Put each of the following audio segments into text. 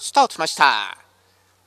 スタートしました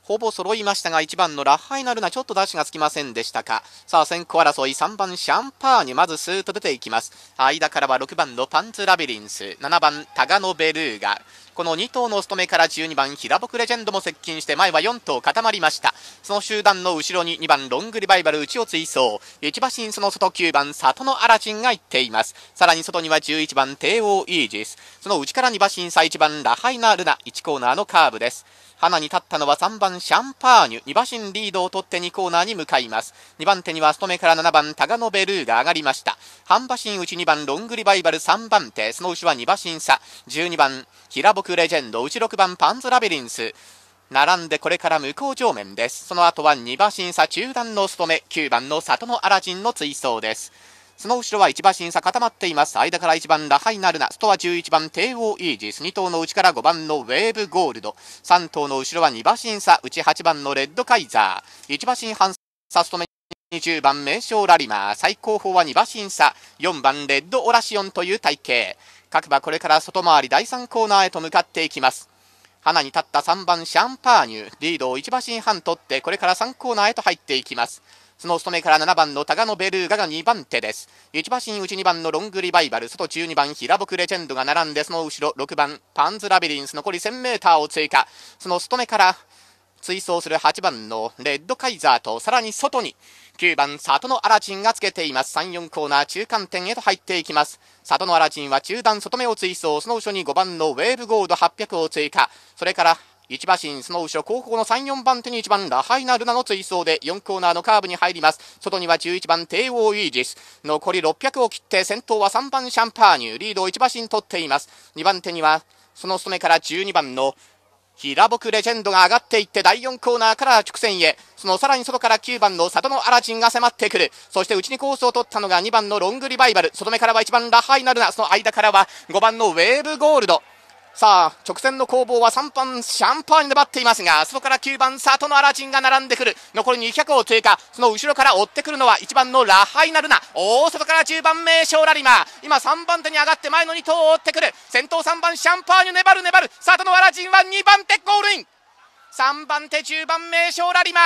ほぼ揃いましたが、1番のラハイナルナ、ちょっと出しがつきませんでしたか。さあ、先行争い、3番シャンパーニュ、まずスーッと出ていきます。間からは6番のパンツラビリンス、7番タガノベルーガ。この2頭の勤めから12番平僕レジェンドも接近して前は4頭固まりましたその集団の後ろに2番ロングリバイバル内を追走1馬身その外9番里のアラチンが行っていますさらに外には11番帝王イージスその内から2馬身差1番ラハイナ・ルナ1コーナーのカーブです花に立ったのは3番番シャンパーニュ2馬身リードを取って2コーナーに向かいます2番手にはストから7番タガノベルーが上がりました半馬身内2番ロングリバイバル3番手その後は2馬身差12番平僕レジェンド内6番パンズラベリンス並んでこれから向こう上面ですその後は2馬身差中段の勤め9番の里のアラジンの追走ですその後ろは一馬審査固まっています間から一番ラハイナルナストは11番帝王イージス2頭の内から5番のウェーブゴールド三頭の後ろは二馬審査。うち8番のレッドカイザー一馬審半差ストメ20番名称ラリマー最高峰は2馬審査。4番レッドオラシオンという体型各馬これから外回り第3コーナーへと向かっていきます花に立った3番シャンパーニュリードを1馬審判取ってこれから3コーナーへと入っていきますその務めから7番のタガノベルーガが2番手です1馬身内2番のロングリバイバル外12番ヒラボクレチェンドが並んでその後ろ6番パンズラビリンス残り 1000m を追加その務めから追走する8番のレッドカイザーとさらに外に9番里のアラチンがつけています34コーナー中間点へと入っていきます里のアラチンは中段外目を追走その後ろに5番のウェーブゴールド800を追加それから1馬身、その後ろ、後方の3、4番手に1番、ラハイナ・ルナの追走で、4コーナーのカーブに入ります。外には11番、帝王イージス。残り600を切って、先頭は3番、シャンパーニュ。リードを1馬身取っています。2番手には、その務めから12番の、平僕レジェンドが上がっていって第4コーナーから直線へそのさらに外から9番の里のアラジンが迫ってくるそして内にコースを取ったのが2番のロングリバイバル外目からは1番ラハイナルナその間からは5番のウェーブゴールドさあ直線の攻防は3番シャンパーに粘っていますがそこから9番里のアラジンが並んでくる残り200を追過その後ろから追ってくるのは1番のラハイナルナ大外から10番名将ラリマ今3番手に上がって前の2頭を追ってくる先頭3番シャンパーに粘る粘る里のアラジンは2番手ゴールイン3番手10番名将ラリマ